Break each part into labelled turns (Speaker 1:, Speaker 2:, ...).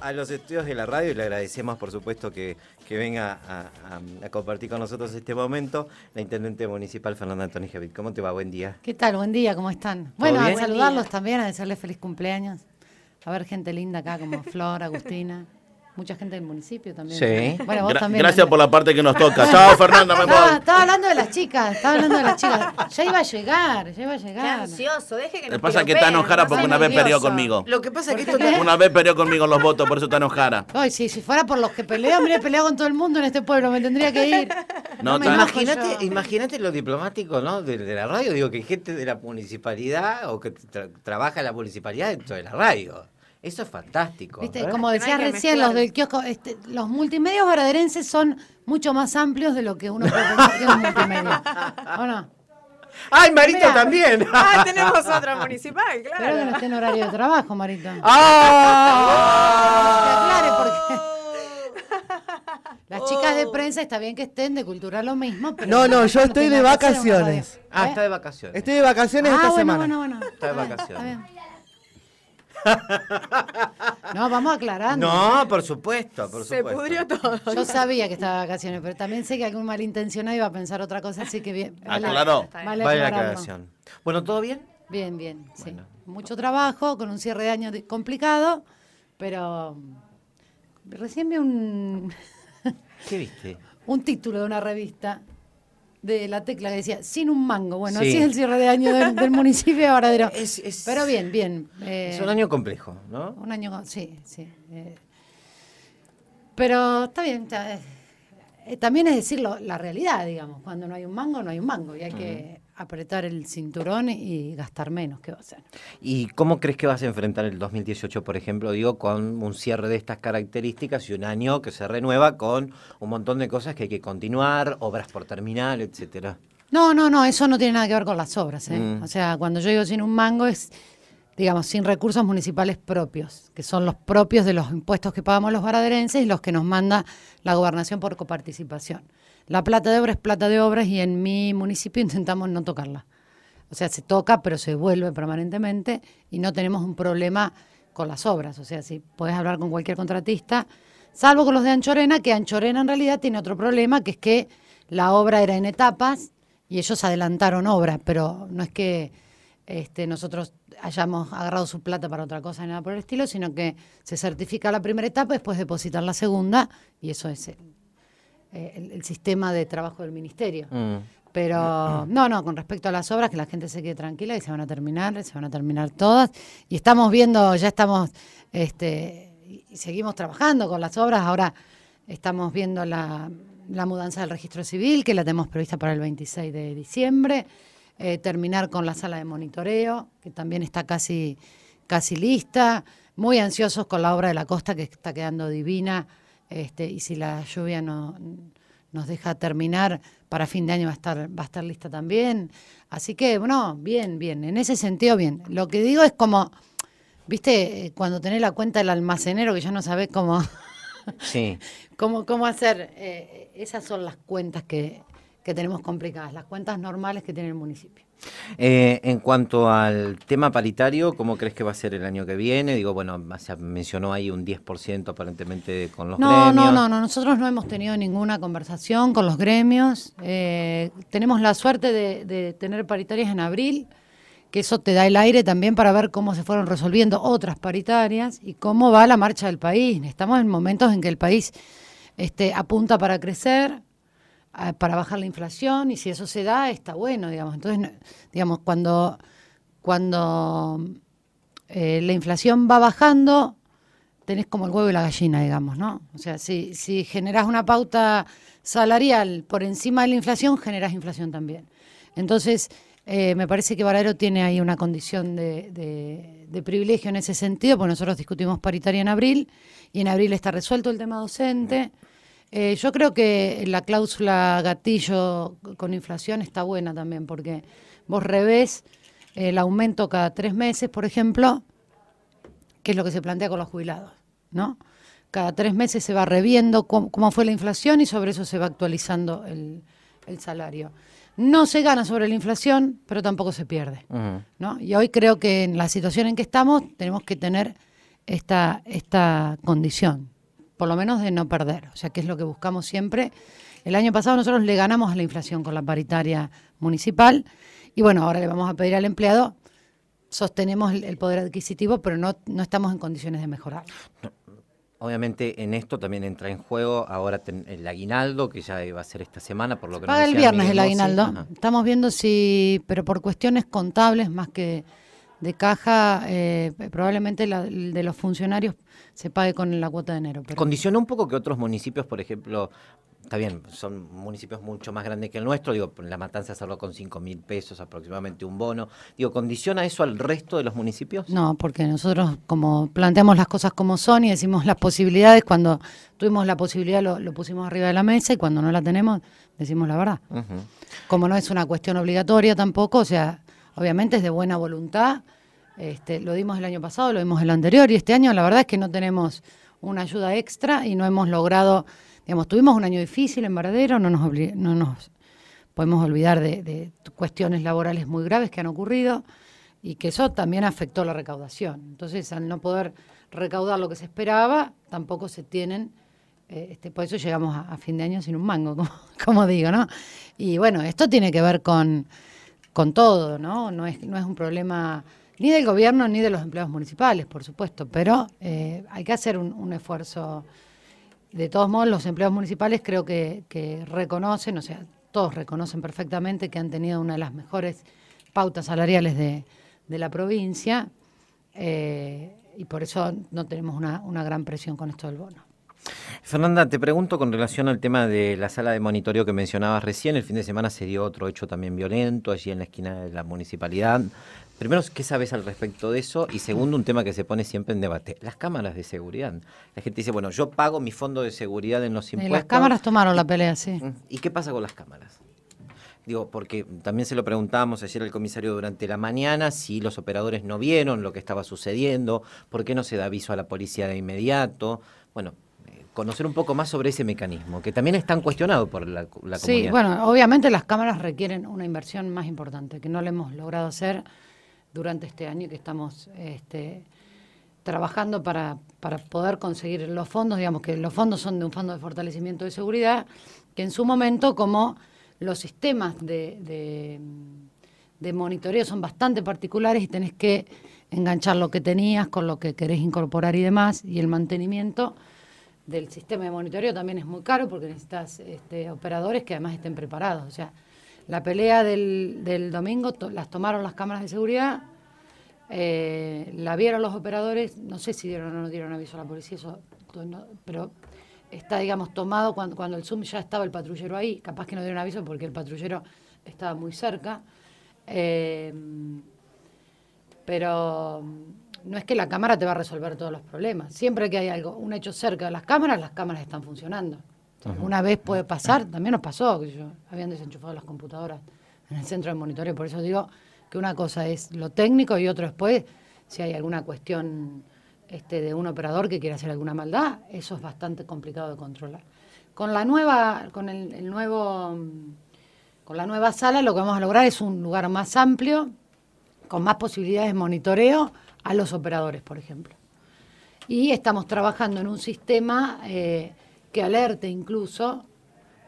Speaker 1: A los estudios de la radio y le agradecemos por supuesto que, venga a, compartir con nosotros este momento la Intendente Municipal Fernanda Antoni ¿Cómo te va? Buen día.
Speaker 2: ¿Qué tal? Buen día, ¿cómo están? Bueno, a saludarlos también, a desearles feliz cumpleaños. A ver gente linda acá como Flor, Agustina mucha gente del municipio también. Sí. Bueno, también, gracias por la parte que nos toca. Chao, Fernanda, me Estaba hablando de las chicas, estaba hablando de las chicas. Ya iba a llegar, ya iba a llegar. Qué ansioso, deje que nos pasa que está enojada porque una vez peleó conmigo. Lo que pasa es que Una
Speaker 1: vez peleó conmigo los votos, por eso está enojada.
Speaker 2: Ay, sí, si fuera por los que peleo, me peleado con todo el mundo en este pueblo, me tendría que ir. No, imagínate,
Speaker 1: imagínate lo diplomático, ¿no? De, la radio, digo que gente de la municipalidad o que trabaja en la municipalidad dentro de la radio. Eso es fantástico. ¿Eh? Como decías recién, los
Speaker 2: del kiosco, este, los multimedios baraderenses son mucho más amplios de lo que uno
Speaker 1: puede pensar multimedia. ¿O no? ¡Ay, Marito también! ¡Ah, tenemos otra municipal, claro! Espero que no esté en
Speaker 2: horario de trabajo, Marito. ¡Ah! aclare, porque... Las chicas de oh. prensa está bien que estén de cultura lo mismo, pero No, no, yo ah, ¿Eh? estoy de vacaciones. Ah, está de vacaciones. Estoy de vacaciones esta semana. Bueno, bueno.
Speaker 1: Está de vacaciones.
Speaker 2: No, vamos aclarando. No, por
Speaker 1: supuesto, por Se pudrió
Speaker 2: todo. Yo sabía que estaba de vacaciones, pero también sé que algún malintencionado iba a pensar otra cosa, así que bien. Ah, aclaró. Vale, aclaración. Bueno, ¿todo bien? Bien, bien, sí. Mucho trabajo, con un cierre de año complicado, pero mm, recién vi un...
Speaker 1: ¿Qué viste?
Speaker 2: Un título de una revista de la tecla que decía, sin un mango. Bueno, así es el cierre de año del, municipio ahora es, Pero bien, bien. es eh, un año
Speaker 1: complejo, ¿no?
Speaker 2: Un año, sí, sí. Eh. pero está bien, eh, también es decirlo, la realidad, digamos. Cuando no hay un mango, no hay un mango. Y hay que apretar el cinturón y gastar menos qué va a ser.
Speaker 1: ¿Y cómo crees que vas a enfrentar el 2018, por ejemplo, digo, con un cierre de estas características y un año que se renueva con un montón de cosas que hay que continuar, obras por terminar, etcétera?
Speaker 2: No, no, no, eso no tiene nada que ver con las obras. ¿eh? Mm. O sea, cuando yo digo sin un mango es, digamos, sin recursos municipales propios, que son los propios de los impuestos que pagamos los varaderenses y los que nos manda la gobernación por coparticipación. La plata de obra es plata de obras y en mi municipio intentamos no tocarla. O sea, se toca, pero se vuelve permanentemente y no tenemos un problema con las obras. O sea, si puedes hablar con cualquier contratista, salvo con los de Anchorena, que Anchorena en realidad tiene otro problema, que es que la obra era en etapas y ellos adelantaron obras, pero no es que este, nosotros hayamos agarrado su plata para otra cosa ni nada por el estilo, sino que se certifica la primera etapa, después depositan la segunda y eso es eh, eh, el, sistema de trabajo del ministerio. Mm. Pero mm. no, no, con respecto a las obras, que la gente se quede tranquila y se van a terminar, se van a terminar todas. Y estamos viendo, ya estamos, este, y seguimos trabajando con las obras. Ahora estamos viendo la, mudanza del registro civil, que la tenemos prevista para el 26 de diciembre. Eh, terminar con la sala de monitoreo, que también está casi, casi lista. Muy ansiosos con la obra de la costa, que está quedando divina este, y si la lluvia no, nos deja terminar, para fin de año va a estar, va a estar lista también. Así que, bueno, bien, bien, en ese sentido, bien. Lo que digo es como, viste, eh, cuando tenés la cuenta del almacenero que ya no sabés cómo, cómo, cómo hacer. Eh, esas son las cuentas que que tenemos complicadas, las cuentas normales que tiene el municipio.
Speaker 1: Eh, en cuanto al tema paritario, ¿cómo crees que va a ser el año que viene? Digo, bueno, se mencionó ahí un 10% aparentemente con los gremios. No, no,
Speaker 2: no, nosotros no hemos tenido ninguna conversación con los gremios. Eh, tenemos la suerte de, tener paritarias en abril, que eso te da el aire también para ver cómo se fueron resolviendo otras paritarias y cómo va la marcha del país. Estamos en momentos en que el país este, apunta para crecer, para bajar la inflación y si eso se da, está bueno, digamos. Entonces, digamos, cuando, cuando eh, la inflación va bajando, tenés como el huevo y la gallina, digamos, ¿no? O sea, si, si generás una pauta salarial por encima de la inflación, generás inflación también. Entonces, eh, me parece que Varadero tiene ahí una condición de, de, privilegio en ese sentido, porque nosotros discutimos paritaria en abril y en abril está resuelto el tema docente. Eh, yo creo que la cláusula gatillo con inflación está buena también, porque vos revés eh, el aumento cada tres meses, por ejemplo, que es lo que se plantea con los jubilados, ¿no? Cada tres meses se va reviendo cómo, fue la inflación y sobre eso se va actualizando el, salario. No se gana sobre la inflación, pero tampoco se pierde, ¿no? Y hoy creo que en la situación en que estamos tenemos que tener esta condición por lo menos de no perder, o sea, que es lo que buscamos siempre. El año pasado nosotros le ganamos a la inflación con la paritaria municipal y bueno, ahora le vamos a pedir al empleado, sostenemos el, poder adquisitivo, pero no, no estamos en condiciones de mejorar.
Speaker 1: Obviamente en esto también entra en juego ahora el aguinaldo, que ya iba a ser esta semana, por lo que... Paga el viernes el aguinaldo.
Speaker 2: Estamos viendo si, pero por cuestiones contables más que de caja, eh, probablemente la, de los funcionarios se pague con la cuota de enero. Pero...
Speaker 1: un poco que otros municipios, por ejemplo, está bien, son municipios mucho más grandes que el nuestro, digo, La Matanza cerró con 5 mil pesos aproximadamente un bono, digo, ¿condiciona eso al resto de los municipios?
Speaker 2: No, porque nosotros como planteamos las cosas como son y decimos las posibilidades, cuando tuvimos la posibilidad lo, pusimos arriba de la mesa y cuando no la tenemos decimos la verdad. Como no es una cuestión obligatoria tampoco, o sea, obviamente es de buena voluntad. Este, lo dimos el año pasado, lo dimos el anterior y este año la verdad es que no tenemos una ayuda extra y no hemos logrado, digamos, tuvimos un año difícil en Verdadero, no nos, no nos podemos olvidar de, cuestiones laborales muy graves que han ocurrido y que eso también afectó la recaudación. Entonces, al no poder recaudar lo que se esperaba, tampoco se tienen, eh, este, por eso llegamos a, fin de año sin un mango, como digo, ¿no? Y bueno, esto tiene que ver con con todo, ¿no? No es, no es un problema ni del gobierno ni de los empleados municipales, por supuesto, pero eh, hay que hacer un, esfuerzo. De todos modos, los empleados municipales creo que, reconocen, o sea, todos reconocen perfectamente que han tenido una de las mejores pautas salariales de, la provincia eh, y por eso no tenemos una gran presión con esto del bono.
Speaker 1: Fernanda, te pregunto con relación al tema de la sala de monitoreo que mencionabas recién. El fin de semana se dio otro hecho también violento allí en la esquina de la municipalidad. Primero, ¿qué sabes al respecto de eso? Y segundo, un tema que se pone siempre en debate, las cámaras de seguridad. La gente dice, bueno, yo pago mi fondo de seguridad en los eh, impuestos. las cámaras
Speaker 2: tomaron la pelea, sí.
Speaker 1: ¿Y qué pasa con las cámaras? Digo, porque también se lo preguntábamos ayer al comisario durante la mañana si los operadores no vieron lo que estaba sucediendo, por qué no se da aviso a la policía de inmediato. Bueno, conocer un poco más sobre ese mecanismo, que también es tan cuestionado por la, comunidad. Sí, bueno,
Speaker 2: obviamente las cámaras requieren una inversión más importante, que no la hemos logrado hacer durante este año que estamos este, trabajando para, poder conseguir los fondos, digamos que los fondos son de un fondo de fortalecimiento de seguridad, que en su momento, como los sistemas de, de monitoreo son bastante particulares y tenés que enganchar lo que tenías con lo que querés incorporar y demás, y el mantenimiento del sistema de monitoreo también es muy caro porque necesitas este, operadores que además estén preparados. O sea, la pelea del, domingo las tomaron las cámaras de seguridad, eh, la vieron los operadores, no sé si dieron o no dieron aviso a la policía, eso, pero está, digamos, tomado cuando, cuando el Zoom ya estaba el patrullero ahí, capaz que no dieron aviso porque el patrullero estaba muy cerca. Eh, pero no es que la cámara te va a resolver todos los problemas. Siempre que hay algo, un hecho cerca de las cámaras, las cámaras están funcionando. Una vez puede pasar, también nos pasó, que yo, habían desenchufado las computadoras en el centro de monitoreo, por eso digo que una cosa es lo técnico y otro después, si hay alguna cuestión este, de un operador que quiere hacer alguna maldad, eso es bastante complicado de controlar. Con la nueva, con el nuevo, con la nueva sala lo que vamos a lograr es un lugar más amplio, con más posibilidades de monitoreo, a los operadores, por ejemplo. Y estamos trabajando en un sistema eh, que alerte incluso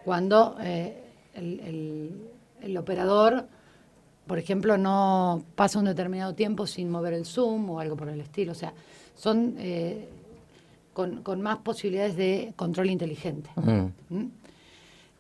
Speaker 2: cuando eh, el, operador, por ejemplo, no pasa un determinado tiempo sin mover el zoom o algo por el estilo. O sea, son eh, con, más posibilidades de control inteligente. Mm. ¿Mm?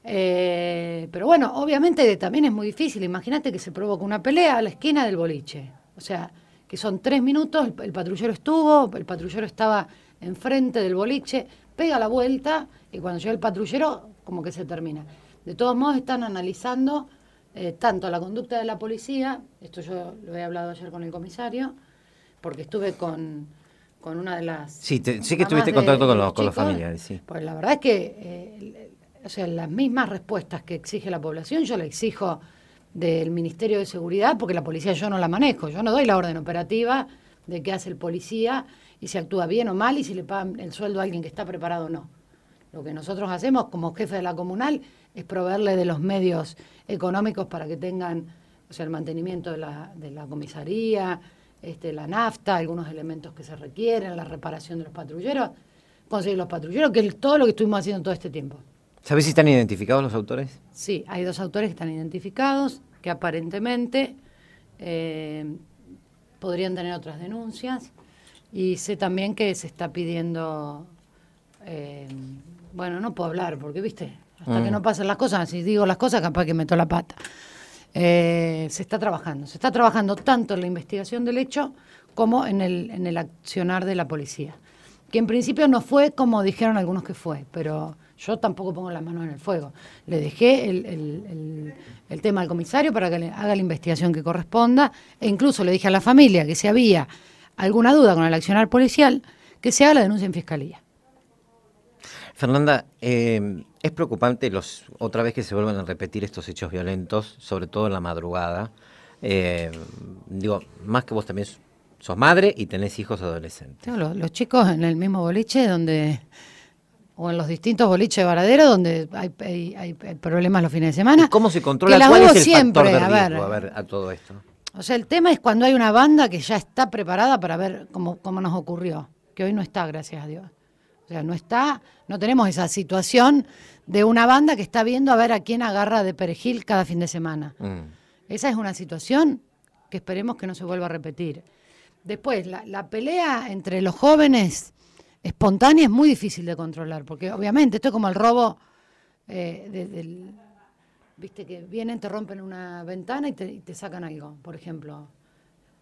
Speaker 2: pero bueno, obviamente también es muy difícil. Imagínate que se provoca una pelea a la esquina del boliche. O sea, que son tres minutos, el, patrullero estuvo, el patrullero estaba enfrente del boliche, pega la vuelta y cuando llega el patrullero, como que se termina. De todos modos, están analizando eh, tanto la conducta de la policía, esto yo lo he hablado ayer con el comisario, porque estuve con, con una de las...
Speaker 1: Sí, sí que en contacto con los, con familiares, sí.
Speaker 2: Pues la verdad es que eh, o sea, las mismas respuestas que exige la población, yo la exijo del Ministerio de Seguridad, porque la policía yo no la manejo, yo no doy la orden operativa de qué hace el policía y si actúa bien o mal y si le pagan el sueldo a alguien que está preparado o no. Lo que nosotros hacemos como jefe de la comunal es proveerle de los medios económicos para que tengan o sea, el mantenimiento de la, de la comisaría, este, la nafta, algunos elementos que se requieren, la reparación de los patrulleros, conseguir los patrulleros, que es todo lo que estuvimos haciendo todo este tiempo.
Speaker 1: ¿Sabés si están identificados los autores?
Speaker 2: Sí, hay dos autores que están identificados, que aparentemente eh, podrían tener otras denuncias. Y sé también que se está pidiendo, eh, bueno, no puedo hablar porque, viste, hasta que mm. no pasen las cosas, si digo las cosas capaz que meto la pata. Eh, se está trabajando, se está trabajando tanto en la investigación del hecho como en el accionar de la policía que en principio no fue como dijeron algunos que fue, pero yo tampoco pongo las manos en el fuego. Le dejé el, tema al comisario para que le haga la investigación que corresponda, e incluso le dije a la familia que si había alguna duda con el accionar policial, que se haga la denuncia en fiscalía.
Speaker 1: Fernanda, eh, es preocupante los otra vez que se vuelvan a repetir estos hechos violentos, sobre todo en la madrugada. Eh, digo, más que vos también sos madre y tenés hijos adolescentes.
Speaker 2: los, chicos en el mismo boliche donde o en los distintos boliches de Varadero donde hay, problemas los fines de semana. ¿Cómo se controla? ¿Cuál es el factor de riesgo, a ver, a todo esto? O sea, el tema es cuando hay una banda que ya está preparada para ver cómo, nos ocurrió, que hoy no está, gracias a Dios. O sea, no está, no tenemos esa situación de una banda que está viendo a ver a quién agarra de perejil cada fin de semana. Mm. Esa es una situación que esperemos que no se vuelva a repetir. Después, la, pelea entre los jóvenes espontánea es muy difícil de controlar, porque obviamente esto es como el robo eh, Viste que vienen, te rompen una ventana y te, te sacan algo, por ejemplo.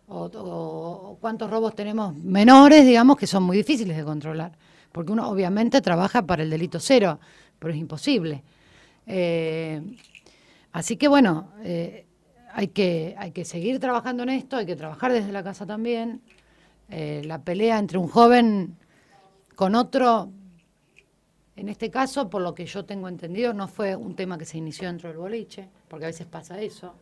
Speaker 2: O, cuántos robos tenemos menores, digamos, que son muy difíciles de controlar. Porque uno obviamente trabaja para el delito cero, pero es imposible. Eh, así que bueno, eh, hay que, hay que seguir trabajando en esto, hay que trabajar desde la casa también. Eh, la pelea entre un joven con otro, en este caso, por lo que yo tengo entendido, no fue un tema que se inició dentro del boliche, porque a veces pasa eso,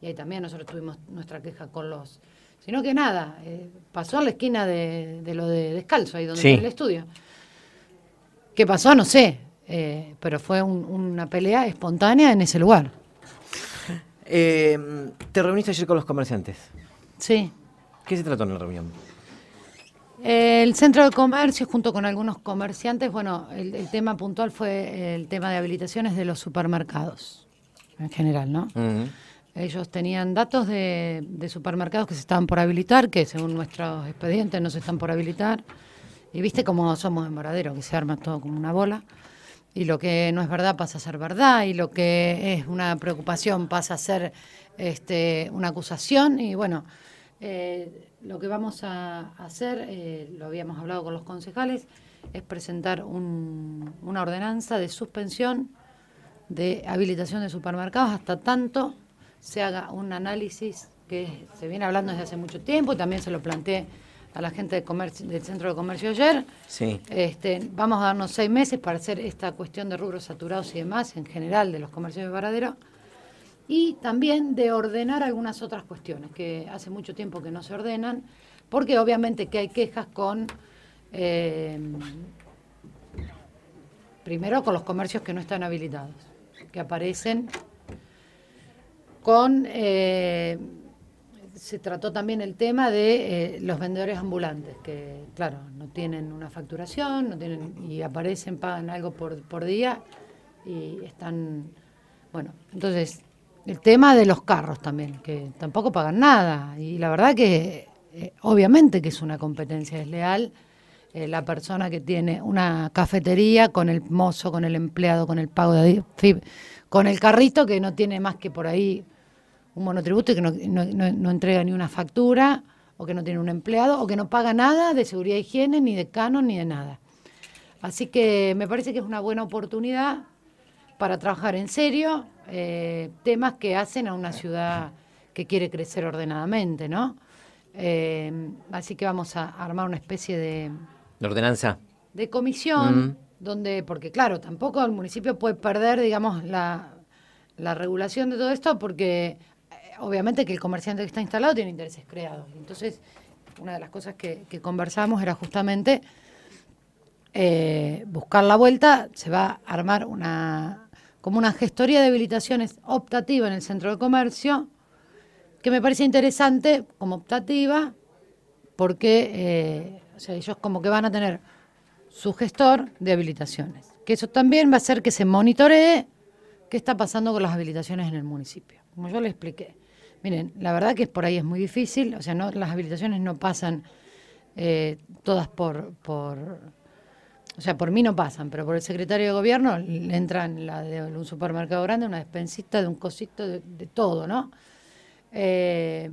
Speaker 2: y ahí también nosotros tuvimos nuestra queja con los... Sino que nada, eh, pasó a la esquina de, lo de descalzo, ahí donde está el estudio. ¿Qué pasó? No sé, eh, pero fue una pelea espontánea en ese lugar.
Speaker 1: Eh, te reuniste ayer con los comerciantes. Sí. ¿Qué se trató en la reunión?
Speaker 2: El centro de comercio, junto con algunos comerciantes, bueno, el, tema puntual fue el tema de habilitaciones de los supermercados, en general, ¿no? Ellos tenían datos de, de, supermercados que se estaban por habilitar, que según nuestros expedientes no se están por habilitar. Y viste cómo somos en Moradero, que se arma todo como una bola y lo que no es verdad pasa a ser verdad y lo que es una preocupación pasa a ser este, una acusación y bueno, eh, lo que vamos a hacer, eh, lo habíamos hablado con los concejales, es presentar una ordenanza de suspensión de habilitación de supermercados hasta tanto se haga un análisis que se viene hablando desde hace mucho tiempo, y también se lo planteé a la gente del Centro de Comercio ayer. Este, vamos a darnos seis meses para hacer esta cuestión de rubros saturados y demás, en general de los comercios de Varadero. Y también de ordenar algunas otras cuestiones que hace mucho tiempo que no se ordenan, porque obviamente que hay quejas con. Eh, primero con los comercios que no están habilitados, que aparecen con. Eh, se trató también el tema de eh, los vendedores ambulantes, que claro, no tienen una facturación, no tienen, y aparecen, pagan algo por, día y están, bueno, entonces el tema de los carros también, que tampoco pagan nada. Y la verdad que eh, obviamente que es una competencia desleal eh, la persona que tiene una cafetería con el mozo, con el empleado, con el pago de con el carrito que no tiene más que por ahí un monotributo y que no, entrega ni una factura, o que no tiene un empleado, o que no paga nada de seguridad e higiene, ni de canon, ni de nada. Así que me parece que es una buena oportunidad para trabajar en serio eh, temas que hacen a una ciudad que quiere crecer ordenadamente, ¿no? Eh, así que vamos a armar una especie de... ¿De ordenanza? De comisión, mm. donde, porque claro, tampoco el municipio puede perder, digamos, la, la regulación de todo esto, porque obviamente que el comerciante que está instalado tiene intereses creados. Entonces, una de las cosas que, conversamos era justamente eh, buscar la vuelta. Se va a armar una como una gestoría de habilitaciones optativa en el centro de comercio, que me parece interesante como optativa, porque eh, o sea, ellos como que van a tener su gestor de habilitaciones. Que eso también va a hacer que se monitoree qué está pasando con las habilitaciones en el municipio. Como yo le expliqué, Miren, la verdad que por ahí es muy difícil, o sea, no, las habilitaciones no pasan eh, todas por, por, o sea, por mí no pasan, pero por el secretario de gobierno le entran la de un supermercado grande, una despensista de un cosito, de, todo, ¿no? Eh,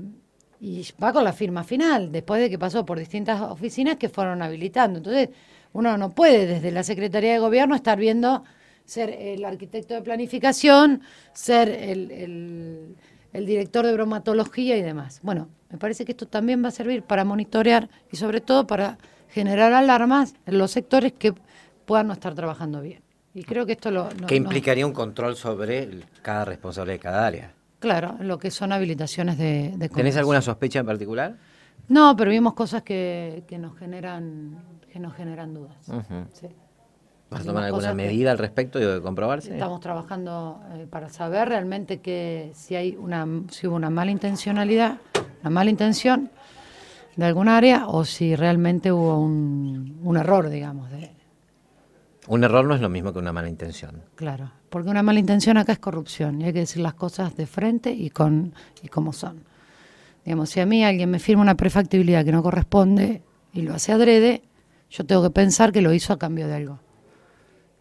Speaker 2: y va con la firma final, después de que pasó por distintas oficinas que fueron habilitando. Entonces, uno no puede desde la Secretaría de Gobierno estar viendo ser el arquitecto de planificación, ser el el director de bromatología y demás. Bueno, me parece que esto también va a servir para monitorear y sobre todo para generar alarmas en los sectores que puedan no estar trabajando bien. Y creo que esto lo... que implicaría
Speaker 1: un control sobre cada responsable de cada área.
Speaker 2: Claro, lo que son habilitaciones de... de ¿Tenés alguna
Speaker 1: sospecha en particular?
Speaker 2: No, pero vimos cosas que, que nos generan que nos generan dudas. sí.
Speaker 1: ¿Vas a tomar alguna medida al respecto y de comprobarse? Estamos
Speaker 2: trabajando eh, para saber realmente que si hay una, si hubo una mala intencionalidad, una mala intención de algún área o si realmente hubo un, error, digamos. De...
Speaker 1: Un error no es lo mismo que una mala intención.
Speaker 2: Claro, porque una mala intención acá es corrupción y hay que decir las cosas de frente y, con, y como son. Digamos, si a mí alguien me firma una prefactibilidad que no corresponde y lo hace adrede, yo tengo que pensar que lo hizo a cambio de algo.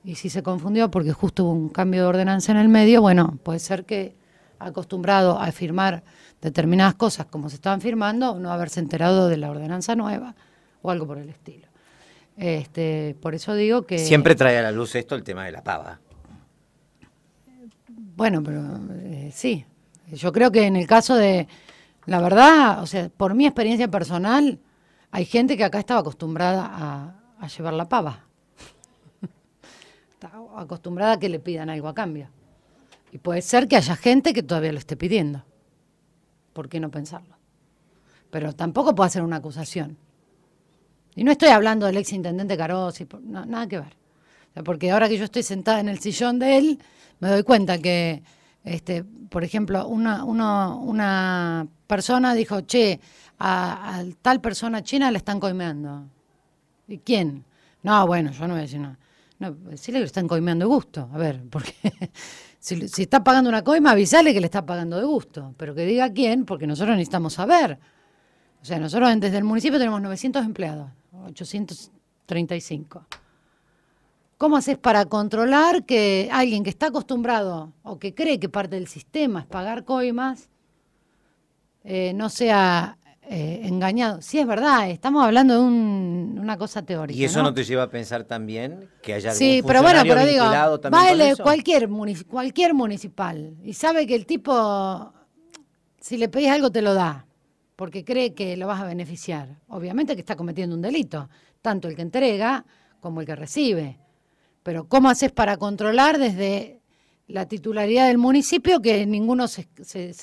Speaker 2: Y si se confundió porque justo hubo un cambio de ordenanza en el medio, bueno, puede ser que acostumbrado a firmar determinadas cosas como se estaban firmando, no haberse enterado de la ordenanza nueva o algo por el estilo. Este, por eso digo que... Siempre
Speaker 1: trae a la luz esto el tema de la pava.
Speaker 2: Bueno, pero eh, sí. Yo creo que en el caso de, la verdad, o sea, por mi experiencia personal, hay gente que acá estaba acostumbrada a llevar la pava acostumbrada a que le pidan algo a cambio. Y puede ser que haya gente que todavía lo esté pidiendo. ¿Por qué no pensarlo? Pero tampoco puedo hacer una acusación. Y no estoy hablando del ex intendente Carosi, nada que ver. porque ahora que yo estoy sentada en el sillón de él, me doy cuenta que, este, por ejemplo, una, persona dijo, che, a, tal persona china le están coimeando. ¿Y quién? No, bueno, yo no voy a decir nada. No, decirle que le están coimeando de gusto. A ver, porque si, está pagando una coima, avísale que le está pagando de gusto. Pero que diga quién, porque nosotros necesitamos saber. O sea, nosotros desde el municipio tenemos 900 empleados, 835. ¿Cómo haces para controlar que alguien que está acostumbrado o que cree que parte del sistema es pagar coimas eh, no sea eh, engañado, si Sí, es verdad, estamos hablando de una cosa teórica. ¿Y eso ¿no?
Speaker 1: te lleva a pensar también que haya algún Sí, pero bueno, pero cualquier,
Speaker 2: cualquier municipal y sabe que el tipo, si le pedís algo, te lo da, porque cree que lo vas a beneficiar. Obviamente que está cometiendo un delito, tanto el que entrega como el que recibe. Pero ¿cómo haces para controlar desde la titularidad del municipio que ninguno se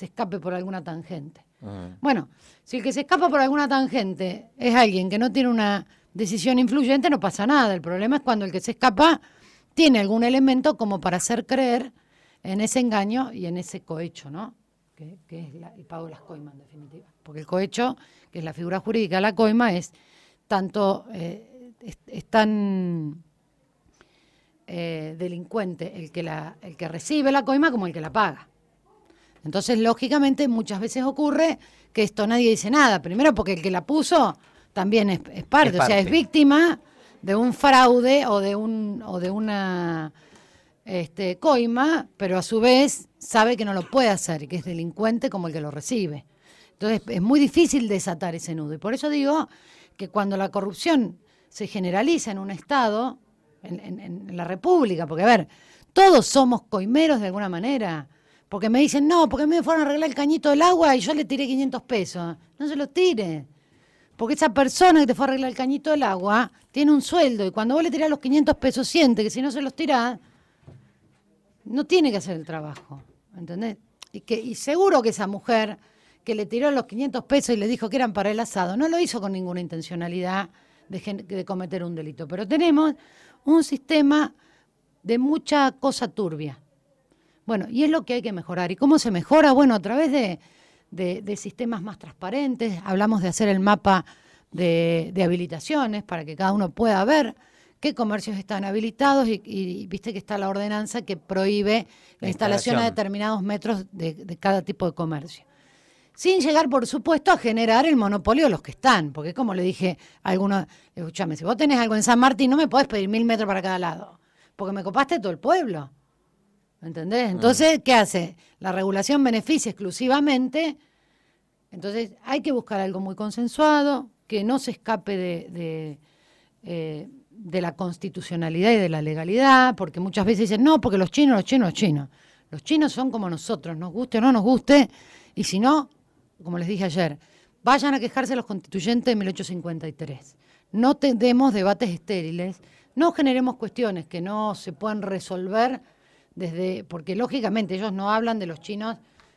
Speaker 2: escape por alguna tangente? Bueno, si el que se escapa por alguna tangente es alguien que no tiene una decisión influyente, no pasa nada. El problema es cuando el que se escapa tiene algún elemento como para hacer creer en ese engaño y en ese cohecho, ¿no? Que, es el pago de las coimas, en definitiva. Porque el cohecho, que es la figura jurídica de la coima, es tanto, eh, tan eh, delincuente el que, el que recibe la coima como el que la paga. Entonces, lógicamente, muchas veces ocurre que esto nadie dice nada. Primero porque el que la puso también es, parte, o sea, es víctima de un fraude o de, un, o de una este, coima, pero a su vez sabe que no lo puede hacer y que es delincuente como el que lo recibe. Entonces, es muy difícil desatar ese nudo. Y por eso digo que cuando la corrupción se generaliza en un Estado, en, en la República, porque a ver, todos somos coimeros de alguna manera porque me dicen, no, porque me fueron a arreglar el cañito del agua y yo le tiré 500 pesos. No se los tire. Porque esa persona que te fue a arreglar el cañito del agua tiene un sueldo y cuando vos le tirás los 500 pesos siente que si no se los tirás, no tiene que hacer el trabajo. ¿Entendés? Y, que, seguro que esa mujer que le tiró los 500 pesos y le dijo que eran para el asado, no lo hizo con ninguna intencionalidad de cometer un delito. Pero tenemos un sistema de mucha cosa turbia. Bueno, y es lo que hay que mejorar. ¿Y cómo se mejora? Bueno, a través de, sistemas más transparentes, hablamos de hacer el mapa de, habilitaciones para que cada uno pueda ver qué comercios están habilitados y, viste que está la ordenanza que prohíbe la, instalación, a determinados metros de cada tipo de comercio sin llegar, por supuesto, a generar el monopolio de los que están. Porque como le dije a algunos, escúchame, si vos tenés algo en San Martín, no me podés pedir mil metros para cada lado, porque me copaste todo el pueblo. ¿Me entendés? Entonces, ¿qué hace? La regulación beneficia exclusivamente. Entonces, hay que buscar algo muy consensuado, que no se escape de, eh, de, la constitucionalidad y de la legalidad, porque muchas veces dicen, no, porque los chinos, los chinos, los chinos. Los chinos son como nosotros, nos guste o no nos guste, y si no, como les dije ayer, vayan a quejarse los constituyentes de 1853. No tenemos debates estériles, no generemos cuestiones que no se puedan resolver desde, porque lógicamente ellos no hablan de los chinos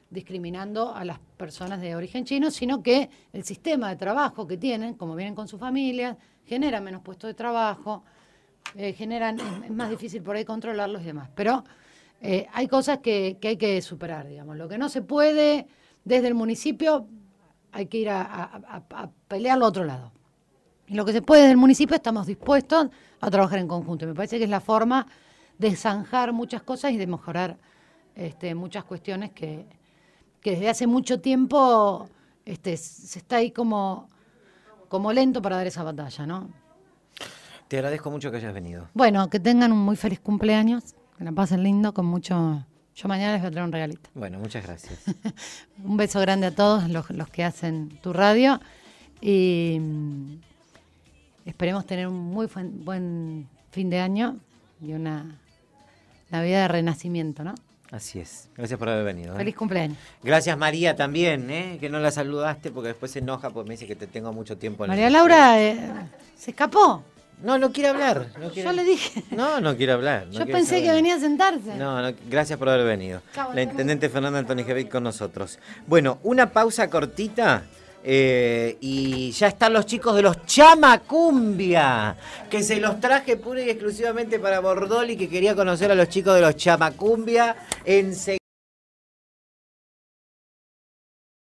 Speaker 2: discriminando a las personas de origen chino, sino que el sistema de trabajo que tienen, como vienen con sus familias, genera menos puestos de trabajo, eh, generan, es, más difícil por ahí controlarlos y demás. Pero eh, hay cosas que, hay que superar, digamos. Lo que no se puede desde el municipio, hay que ir a, pelear a, pelearlo a otro lado. Y lo que se puede desde el municipio, estamos dispuestos a trabajar en conjunto. Me parece que es la forma de zanjar muchas cosas y de mejorar este, muchas cuestiones que, desde hace mucho tiempo este, se está ahí como, como lento para dar esa batalla, ¿no?
Speaker 1: Te agradezco mucho que hayas venido.
Speaker 2: Bueno, que tengan un muy feliz cumpleaños, que la pasen lindo, con mucho... Yo mañana les voy a traer un regalito.
Speaker 1: Bueno, muchas gracias.
Speaker 2: un beso grande a todos los, los que hacen tu radio y mm, esperemos tener un muy buen fin de año y una vida de renacimiento, ¿no?
Speaker 1: Así es. Gracias por haber venido. ¿eh? Feliz cumpleaños. Gracias María también, ¿eh? que no la saludaste porque después se enoja porque me dice que te tengo mucho tiempo. En María Laura eh,
Speaker 2: se escapó. No, no quiere hablar. Yo le dije.
Speaker 1: No, no quiere hablar. Yo pensé que venía
Speaker 2: a sentarse.
Speaker 1: No, gracias por haber venido. la intendente Fernanda Antonijevic con nosotros. Bueno, una pausa cortita. Eh, y ya están los chicos de los Chamacumbia, que se los traje pura y exclusivamente para Bordoli, que quería conocer a los chicos de los Chamacumbia.